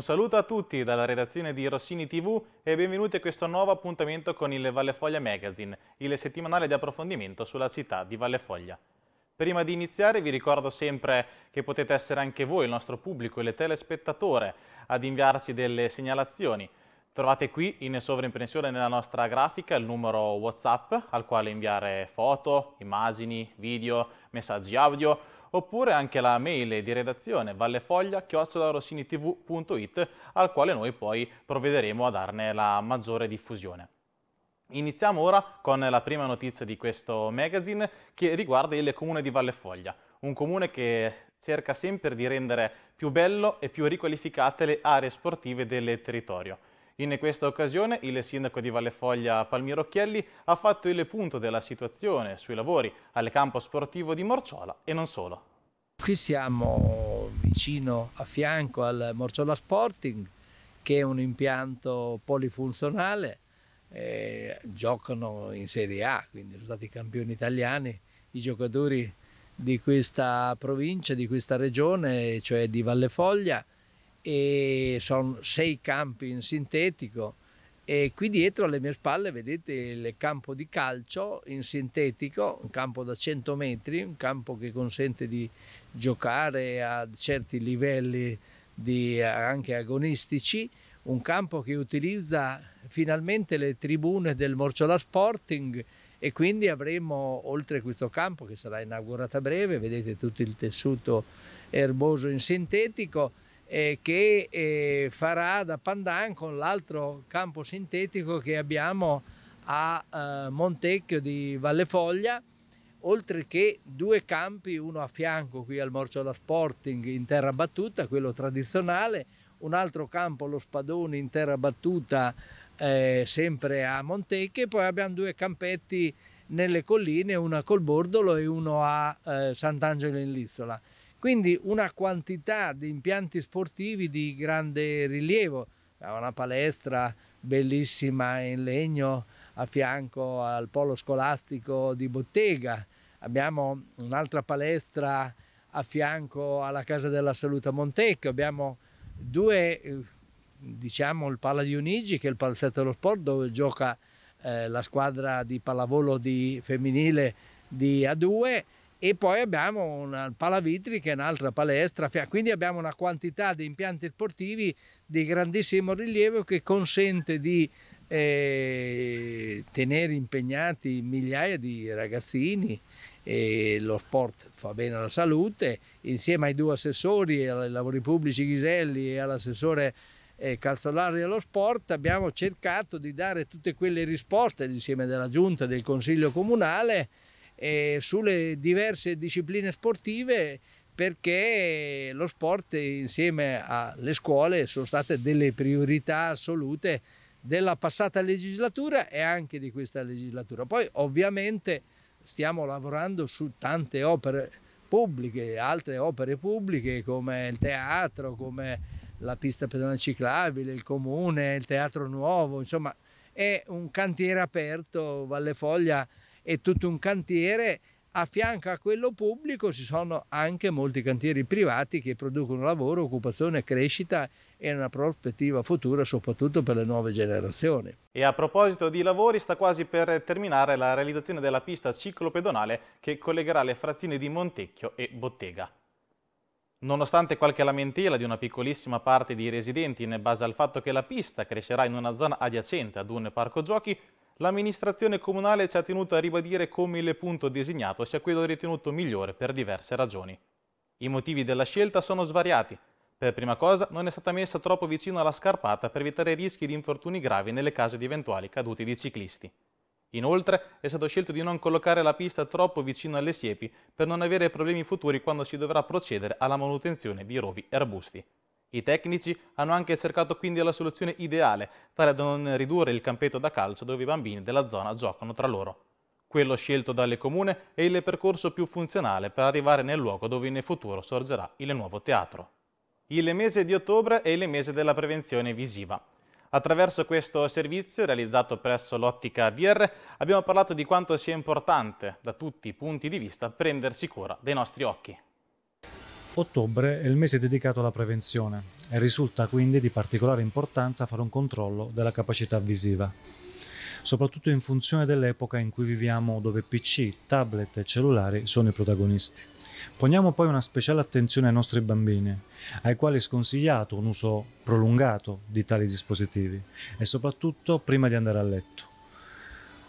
Un saluto a tutti dalla redazione di Rossini TV e benvenuti a questo nuovo appuntamento con il Vallefoglia Magazine, il settimanale di approfondimento sulla città di Vallefoglia. Prima di iniziare vi ricordo sempre che potete essere anche voi, il nostro pubblico, e le telespettatore, ad inviarci delle segnalazioni. Trovate qui in sovrimpressione nella nostra grafica il numero WhatsApp al quale inviare foto, immagini, video, messaggi audio oppure anche la mail di redazione vallefoglia-rossinitv.it al quale noi poi provvederemo a darne la maggiore diffusione. Iniziamo ora con la prima notizia di questo magazine che riguarda il comune di Vallefoglia, un comune che cerca sempre di rendere più bello e più riqualificate le aree sportive del territorio. In questa occasione il sindaco di Vallefoglia Palmiro Chielli ha fatto il punto della situazione sui lavori al campo sportivo di Morciola e non solo. Qui siamo vicino a fianco al Morciola Sporting che è un impianto polifunzionale, eh, giocano in Serie A, quindi sono stati campioni italiani i giocatori di questa provincia, di questa regione, cioè di Valle Foglia e sono sei campi in sintetico e qui dietro alle mie spalle vedete il campo di calcio in sintetico, un campo da 100 metri, un campo che consente di giocare a certi livelli di, anche agonistici, un campo che utilizza finalmente le tribune del Morciola Sporting e quindi avremo oltre questo campo che sarà inaugurato a breve, vedete tutto il tessuto erboso in sintetico eh, che eh, farà da pandan con l'altro campo sintetico che abbiamo a eh, Montecchio di Valle Foglia oltre che due campi, uno a fianco qui al Morciola Sporting in terra battuta, quello tradizionale, un altro campo lo Spadoni in terra battuta eh, sempre a e poi abbiamo due campetti nelle colline, uno a Colbordolo e uno a eh, Sant'Angelo in Lizzola. Quindi una quantità di impianti sportivi di grande rilievo, una palestra bellissima in legno, a fianco al polo scolastico di Bottega, abbiamo un'altra palestra a fianco alla Casa della Salute a Montecchio, abbiamo due, eh, diciamo il Palla di Unigi che è il palazzetto dello sport dove gioca eh, la squadra di pallavolo di femminile di A2 e poi abbiamo una Vitri che è un'altra palestra, quindi abbiamo una quantità di impianti sportivi di grandissimo rilievo che consente di e tenere impegnati migliaia di ragazzini e lo sport fa bene alla salute insieme ai due assessori ai lavori pubblici Ghiselli e all'assessore eh, Calzolari allo sport abbiamo cercato di dare tutte quelle risposte insieme della giunta del consiglio comunale eh, sulle diverse discipline sportive perché lo sport insieme alle scuole sono state delle priorità assolute della passata legislatura e anche di questa legislatura. Poi ovviamente stiamo lavorando su tante opere pubbliche, altre opere pubbliche come il teatro, come la pista pedonale ciclabile, il comune, il teatro nuovo, insomma è un cantiere aperto, Valle Foglia è tutto un cantiere a fianco a quello pubblico ci sono anche molti cantieri privati che producono lavoro, occupazione, crescita e una prospettiva futura soprattutto per le nuove generazioni. E a proposito di lavori sta quasi per terminare la realizzazione della pista ciclopedonale che collegherà le frazioni di Montecchio e Bottega. Nonostante qualche lamentela di una piccolissima parte di residenti in base al fatto che la pista crescerà in una zona adiacente ad un parco giochi, L'amministrazione comunale ci ha tenuto a ribadire come il punto designato sia quello ritenuto migliore per diverse ragioni. I motivi della scelta sono svariati. Per prima cosa non è stata messa troppo vicino alla scarpata per evitare rischi di infortuni gravi nelle case di eventuali cadute di ciclisti. Inoltre è stato scelto di non collocare la pista troppo vicino alle siepi per non avere problemi futuri quando si dovrà procedere alla manutenzione di rovi e arbusti. I tecnici hanno anche cercato quindi la soluzione ideale, tale da non ridurre il campetto da calcio dove i bambini della zona giocano tra loro. Quello scelto dalle comune è il percorso più funzionale per arrivare nel luogo dove in futuro sorgerà il nuovo teatro. Il mese di ottobre è il mese della prevenzione visiva. Attraverso questo servizio, realizzato presso l'Ottica VR, abbiamo parlato di quanto sia importante, da tutti i punti di vista, prendersi cura dei nostri occhi. Ottobre è il mese dedicato alla prevenzione e risulta quindi di particolare importanza fare un controllo della capacità visiva, soprattutto in funzione dell'epoca in cui viviamo dove PC, tablet e cellulari sono i protagonisti. Poniamo poi una speciale attenzione ai nostri bambini, ai quali è sconsigliato un uso prolungato di tali dispositivi e soprattutto prima di andare a letto.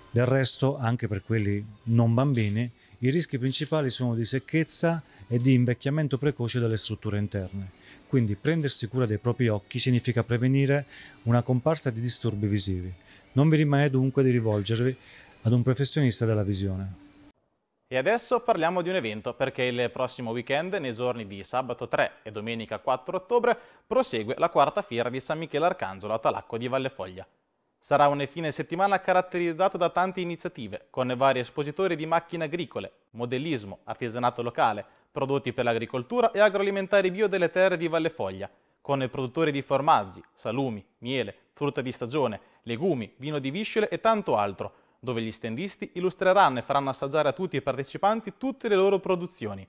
Del resto, anche per quelli non bambini, i rischi principali sono di secchezza e di invecchiamento precoce delle strutture interne. Quindi prendersi cura dei propri occhi significa prevenire una comparsa di disturbi visivi. Non vi rimane dunque di rivolgervi ad un professionista della visione. E adesso parliamo di un evento perché il prossimo weekend, nei giorni di sabato 3 e domenica 4 ottobre, prosegue la quarta fiera di San Michele Arcangelo a Talacco di Vallefoglia. Sarà un fine settimana caratterizzato da tante iniziative, con vari espositori di macchine agricole, modellismo, artigianato locale, prodotti per l'agricoltura e agroalimentari bio delle terre di Valle Foglia, con produttori di formaggi, salumi, miele, frutta di stagione, legumi, vino di viscere e tanto altro, dove gli stendisti illustreranno e faranno assaggiare a tutti i partecipanti tutte le loro produzioni.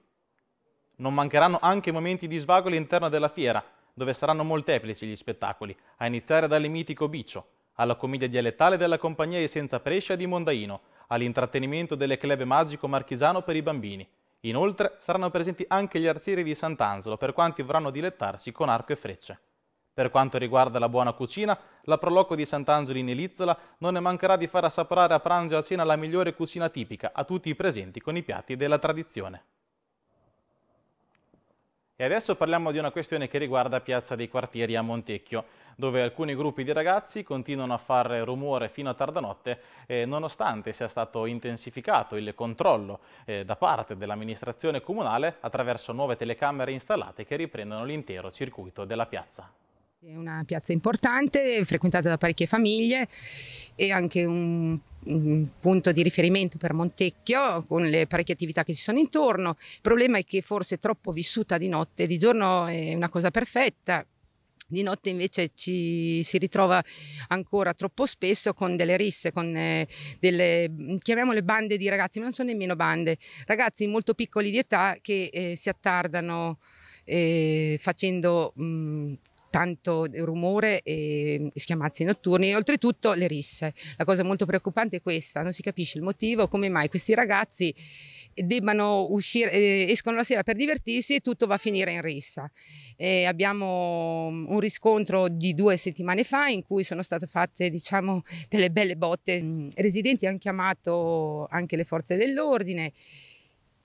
Non mancheranno anche momenti di svago all'interno della fiera, dove saranno molteplici gli spettacoli, a iniziare dalle mitico Biccio, alla commedia dialettale della compagnia di Senza Prescia di Mondaino, all'intrattenimento delle club magico marchigiano per i bambini, Inoltre saranno presenti anche gli arcieri di Sant'Angelo per quanti vorranno dilettarsi con arco e frecce. Per quanto riguarda la buona cucina, la Proloco di Sant'Angelo in Elizola non ne mancherà di far assaporare a pranzo e a cena la migliore cucina tipica a tutti i presenti con i piatti della tradizione. E adesso parliamo di una questione che riguarda Piazza dei Quartieri a Montecchio, dove alcuni gruppi di ragazzi continuano a fare rumore fino a tarda notte, eh, nonostante sia stato intensificato il controllo eh, da parte dell'amministrazione comunale attraverso nuove telecamere installate che riprendono l'intero circuito della piazza. È una piazza importante, frequentata da parecchie famiglie e anche un punto di riferimento per Montecchio con le parecchie attività che ci sono intorno. Il problema è che forse è troppo vissuta di notte, di giorno è una cosa perfetta, di notte invece ci si ritrova ancora troppo spesso con delle risse, con eh, delle chiamiamole bande di ragazzi, ma non sono nemmeno bande, ragazzi molto piccoli di età che eh, si attardano eh, facendo mh, mm, tanto rumore e schiamazzi notturni e oltretutto le risse. La cosa molto preoccupante è questa, non si capisce il motivo, come mai questi ragazzi debbano uscire, eh, escono la sera per divertirsi e tutto va a finire in rissa. Eh, abbiamo mm, un riscontro di due settimane fa in cui sono state fatte diciamo, delle belle botte. I mm, residenti hanno chiamato anche le forze dell'ordine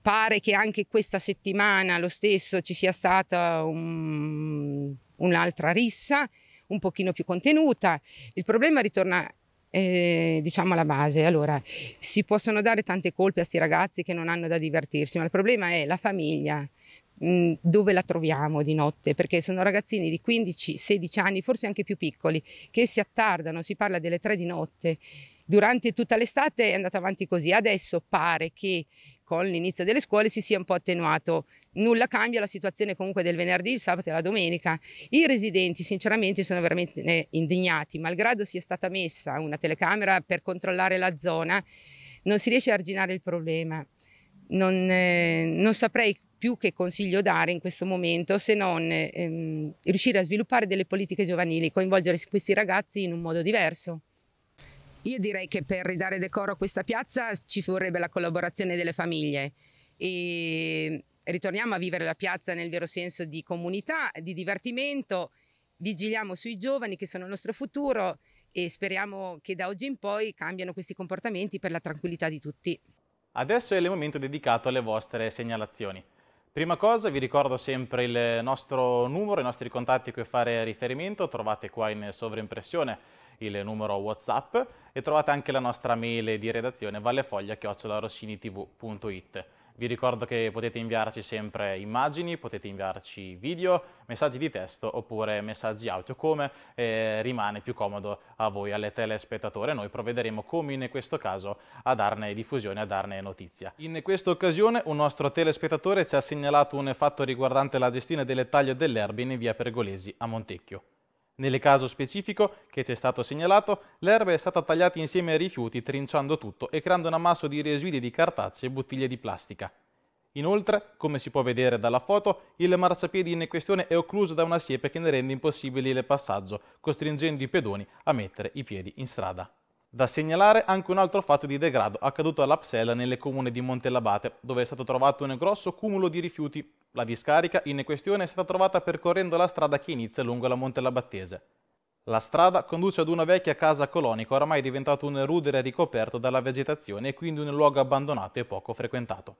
pare che anche questa settimana lo stesso ci sia stata un un'altra rissa un pochino più contenuta. Il problema ritorna eh, diciamo alla base. Allora, si possono dare tante colpe a questi ragazzi che non hanno da divertirsi, ma il problema è la famiglia. Mm, dove la troviamo di notte? Perché sono ragazzini di 15-16 anni, forse anche più piccoli, che si attardano, si parla delle 3 di notte. Durante tutta l'estate è andata avanti così. Adesso pare che con l'inizio delle scuole si sia un po' attenuato. Nulla cambia la situazione comunque del venerdì, il sabato e la domenica. I residenti sinceramente sono veramente eh, indignati, malgrado sia stata messa una telecamera per controllare la zona, non si riesce a arginare il problema. Non, eh, non saprei più che consiglio dare in questo momento se non ehm, riuscire a sviluppare delle politiche giovanili, coinvolgere questi ragazzi in un modo diverso. Io direi che per ridare decoro a questa piazza ci vorrebbe la collaborazione delle famiglie e ritorniamo a vivere la piazza nel vero senso di comunità, di divertimento, vigiliamo sui giovani che sono il nostro futuro e speriamo che da oggi in poi cambiano questi comportamenti per la tranquillità di tutti. Adesso è il momento dedicato alle vostre segnalazioni. Prima cosa vi ricordo sempre il nostro numero, i nostri contatti a cui fare riferimento, trovate qua in sovrimpressione il numero Whatsapp e trovate anche la nostra mail di redazione vallefoglia.it. Vi ricordo che potete inviarci sempre immagini, potete inviarci video, messaggi di testo oppure messaggi audio come eh, rimane più comodo a voi, alle telespettatore. Noi provvederemo come in questo caso a darne diffusione, a darne notizia. In questa occasione un nostro telespettatore ci ha segnalato un fatto riguardante la gestione delle taglie dell'erba in via Pergolesi a Montecchio. Nel caso specifico, che ci è stato segnalato, l'erba è stata tagliata insieme ai rifiuti trinciando tutto e creando un ammasso di residui di cartacce e bottiglie di plastica. Inoltre, come si può vedere dalla foto, il marciapiede in questione è occluso da una siepe che ne rende impossibile il passaggio, costringendo i pedoni a mettere i piedi in strada. Da segnalare anche un altro fatto di degrado accaduto all'Apsella nelle comune di Montellabate, dove è stato trovato un grosso cumulo di rifiuti. La discarica in questione è stata trovata percorrendo la strada che inizia lungo la Montellabattese. La strada conduce ad una vecchia casa colonica oramai diventato un rudere ricoperto dalla vegetazione e quindi un luogo abbandonato e poco frequentato.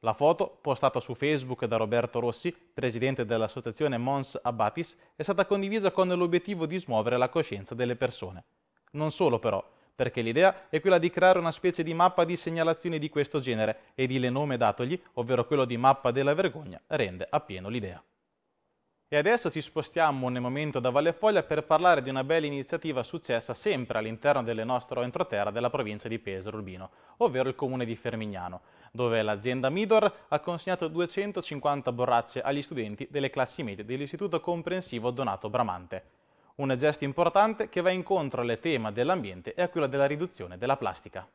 La foto, postata su Facebook da Roberto Rossi, presidente dell'associazione Mons Abbatis, è stata condivisa con l'obiettivo di smuovere la coscienza delle persone. Non solo però, perché l'idea è quella di creare una specie di mappa di segnalazioni di questo genere ed il nome datogli, ovvero quello di mappa della vergogna, rende appieno l'idea. E adesso ci spostiamo nel momento da Valle Foglia per parlare di una bella iniziativa successa sempre all'interno del nostro entroterra della provincia di Pesaro Urbino, ovvero il comune di Fermignano, dove l'azienda Midor ha consegnato 250 borracce agli studenti delle classi medie dell'Istituto Comprensivo Donato Bramante un gesto importante che va incontro alle tema dell'ambiente e a quello della riduzione della plastica.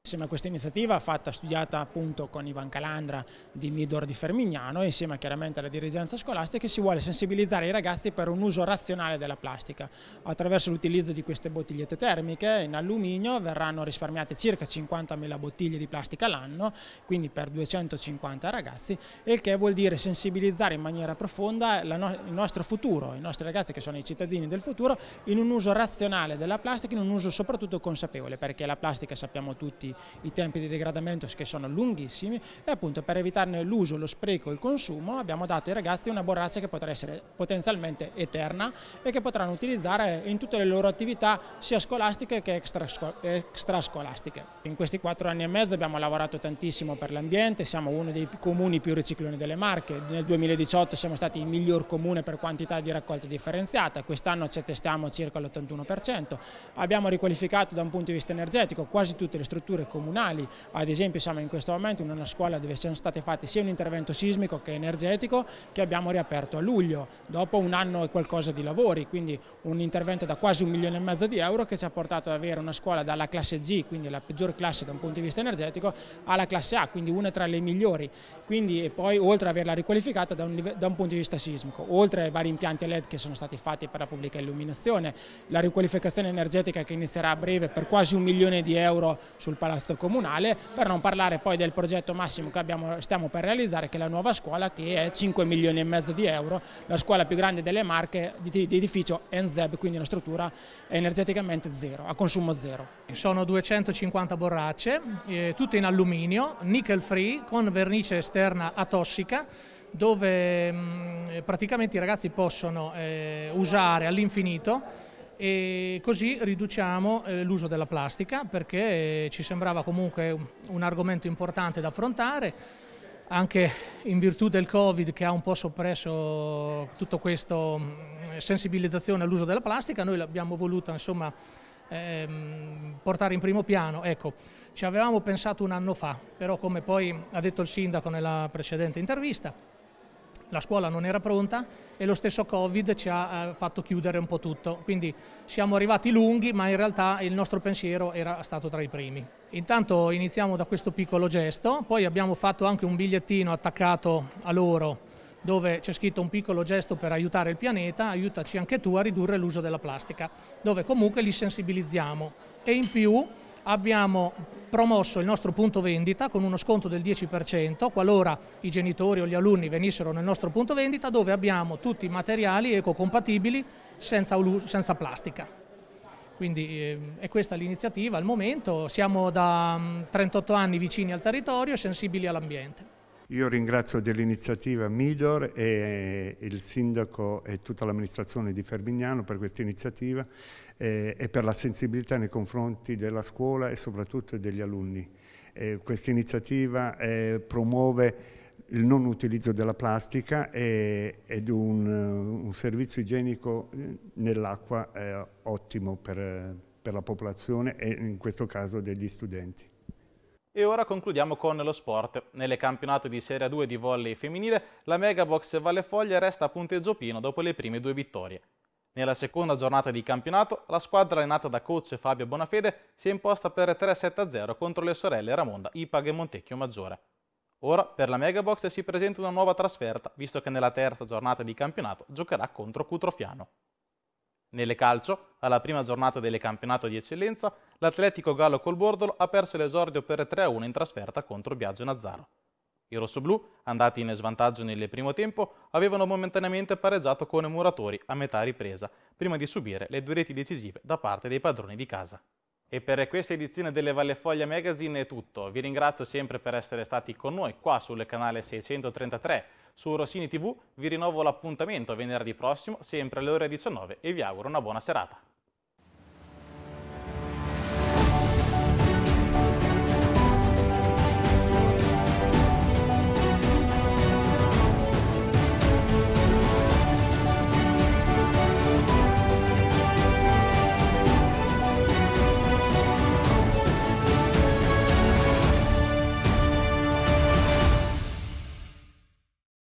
Insieme a questa iniziativa fatta, studiata appunto con Ivan Calandra di Midor di Fermignano, insieme chiaramente alla dirigenza scolastica, si vuole sensibilizzare i ragazzi per un uso razionale della plastica. Attraverso l'utilizzo di queste bottigliette termiche in alluminio verranno risparmiate circa 50.000 bottiglie di plastica l'anno, quindi per 250 ragazzi, il che vuol dire sensibilizzare in maniera profonda il nostro futuro, i nostri ragazzi che sono i cittadini del futuro, in un uso razionale della plastica, in un uso soprattutto consapevole, perché la plastica sappiamo tutti i tempi di degradamento che sono lunghissimi e appunto per evitarne l'uso, lo spreco e il consumo abbiamo dato ai ragazzi una borraccia che potrà essere potenzialmente eterna e che potranno utilizzare in tutte le loro attività sia scolastiche che extrascolastiche. In questi quattro anni e mezzo abbiamo lavorato tantissimo per l'ambiente, siamo uno dei comuni più ricicloni delle Marche, nel 2018 siamo stati il miglior comune per quantità di raccolta differenziata, quest'anno ci attestiamo circa l'81%, abbiamo riqualificato da un punto di vista energetico quasi tutte le strutture strutture comunali, ad esempio siamo in questo momento in una scuola dove sono stati fatti sia un intervento sismico che energetico che abbiamo riaperto a luglio, dopo un anno e qualcosa di lavori, quindi un intervento da quasi un milione e mezzo di euro che ci ha portato ad avere una scuola dalla classe G, quindi la peggior classe da un punto di vista energetico, alla classe A, quindi una tra le migliori, quindi, e poi oltre ad averla riqualificata da un, da un punto di vista sismico, oltre ai vari impianti LED che sono stati fatti per la pubblica illuminazione, la riqualificazione energetica che inizierà a breve per quasi un milione di euro sul palazzo Palazzo Comunale, per non parlare poi del progetto massimo che abbiamo, stiamo per realizzare, che è la nuova scuola, che è 5 milioni e mezzo di euro, la scuola più grande delle Marche di, di edificio ENZEB, quindi una struttura energeticamente zero, a consumo zero. Sono 250 borracce, eh, tutte in alluminio, nickel free, con vernice esterna atossica, dove mh, mm, praticamente i ragazzi possono eh, usare all'infinito e così riduciamo eh, l'uso della plastica perché eh, ci sembrava comunque un argomento importante da affrontare anche in virtù del Covid che ha un po' soppresso tutta questa mm, sensibilizzazione all'uso della plastica, noi l'abbiamo voluta insomma, ehm, portare in primo piano. Ecco, ci avevamo pensato un anno fa, però come poi ha detto il sindaco nella precedente intervista, la scuola non era pronta e lo stesso Covid ci ha eh, fatto chiudere un po' tutto, quindi siamo arrivati lunghi ma in realtà il nostro pensiero era stato tra i primi. Intanto iniziamo da questo piccolo gesto, poi abbiamo fatto anche un bigliettino attaccato a loro dove c'è scritto un piccolo gesto per aiutare il pianeta, aiutaci anche tu a ridurre l'uso della plastica, dove comunque li sensibilizziamo e in più abbiamo promosso il nostro punto vendita con uno sconto del 10% qualora i genitori o gli alunni venissero nel nostro punto vendita dove abbiamo tutti i materiali ecocompatibili senza, senza plastica. Quindi eh, è questa l'iniziativa al momento, siamo da mh, mm, 38 anni vicini al territorio e sensibili all'ambiente. Io ringrazio dell'iniziativa Midor e il sindaco e tutta l'amministrazione di Ferbignano per questa iniziativa eh, e per la sensibilità nei confronti della scuola e soprattutto degli alunni. Eh, questa iniziativa eh, promuove il non utilizzo della plastica ed un, un servizio igienico nell'acqua ottimo per, per la popolazione e in questo caso degli studenti. E ora concludiamo con lo sport. Nelle campionate di Serie 2 di volley femminile, la Megabox Valle Foglia resta a punteggio pieno dopo le prime due vittorie. Nella seconda giornata di campionato, la squadra allenata da coach Fabio Bonafede si è imposta per 3-7-0 contro le sorelle Ramonda, Ipag e Montecchio Maggiore. Ora, per la Megabox si presenta una nuova trasferta, visto che nella terza giornata di campionato giocherà contro Cutrofiano. Nelle calcio, alla prima giornata del campionato di eccellenza, l'Atletico Gallo col Bordolo ha perso l'esordio per 3-1 in trasferta contro Biagio Nazzaro. I rossoblù, andati in svantaggio nel primo tempo, avevano momentaneamente pareggiato con i Muratori a metà ripresa, prima di subire le due reti decisive da parte dei padroni di casa. E per questa edizione delle Vallefoglia Magazine è tutto. Vi ringrazio sempre per essere stati con noi qua sul canale 633 su Rossini TV vi rinnovo l'appuntamento venerdì prossimo, sempre alle ore 19 e vi auguro una buona serata.